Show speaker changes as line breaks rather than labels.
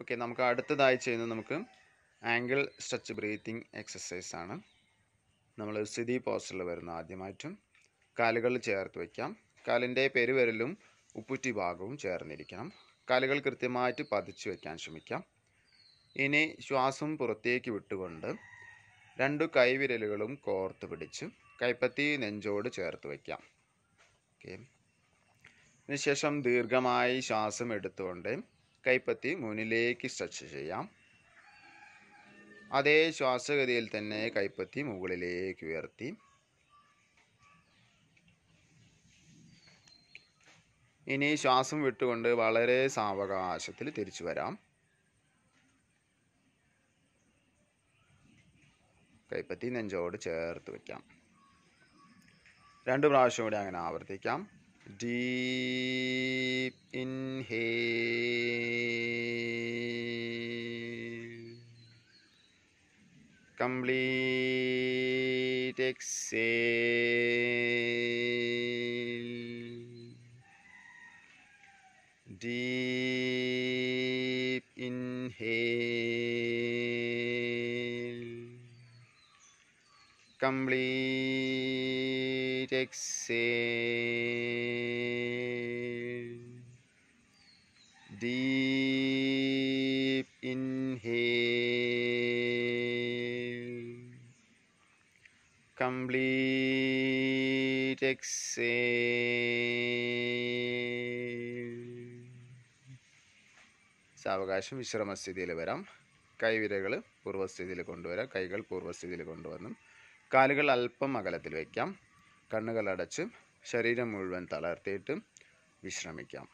okay നമുക്ക് അടുത്തതായി ചെയ്യുന്നത് നമുക്ക് ആംഗിൾ സ്ട്രെച്ച് ബ്രീത്തിങ് എക്സസൈസ് ആണ് നമ്മൾ സ്ഥിതി പോസ്റ്ററിൽ വരുന്ന ആദ്യമായിട്ടും കാലുകൾ ചേർത്ത് വയ്ക്കാം കാലിൻ്റെ പെരുവരലും ഉപ്പുറ്റി ഭാഗവും ചേർന്നിരിക്കണം കാലുകൾ കൃത്യമായിട്ട് പതിച്ചു വയ്ക്കാൻ ശ്രമിക്കാം ഇനി ശ്വാസം പുറത്തേക്ക് വിട്ടുകൊണ്ട് രണ്ടു കൈവിരലുകളും കോർത്ത് പിടിച്ച് കൈപ്പത്തി നെഞ്ചോട് ചേർത്ത് വയ്ക്കാം ഓക്കെ അതിനുശേഷം ദീർഘമായി ശ്വാസം എടുത്തുകൊണ്ട് കൈപ്പത്തി മുന്നിലേക്ക് സ്ട്രെച്ച് ചെയ്യാം അതേ ശ്വാസഗതിയിൽ തന്നെ കൈപ്പത്തി മുകളിലേക്ക് ഉയർത്തി ഇനി ശ്വാസം വിട്ടുകൊണ്ട് വളരെ സാവകാശത്തിൽ തിരിച്ചു വരാം കൈപ്പത്തി നെഞ്ചോട് ചേർത്ത് വയ്ക്കാം രണ്ട് പ്രാവശ്യം കൂടി അങ്ങനെ ആവർത്തിക്കാം deep inhale
complete exhale deep inhale complete exhale deep complete exhale
സാവകാശം വിശ്രമസ്ഥിതിയിൽ വരാം കൈവിരകൾ പൂർവ്വസ്ഥിതിയിൽ കൊണ്ടുവരാം കൈകൾ പൂർവ്വസ്ഥിതിയിൽ കൊണ്ടുവന്നും കാലുകൾ അല്പം അകലത്തിൽ വയ്ക്കാം കണ്ണുകൾ അടച്ച് ശരീരം മുഴുവൻ തളർത്തിയിട്ടും വിശ്രമിക്കാം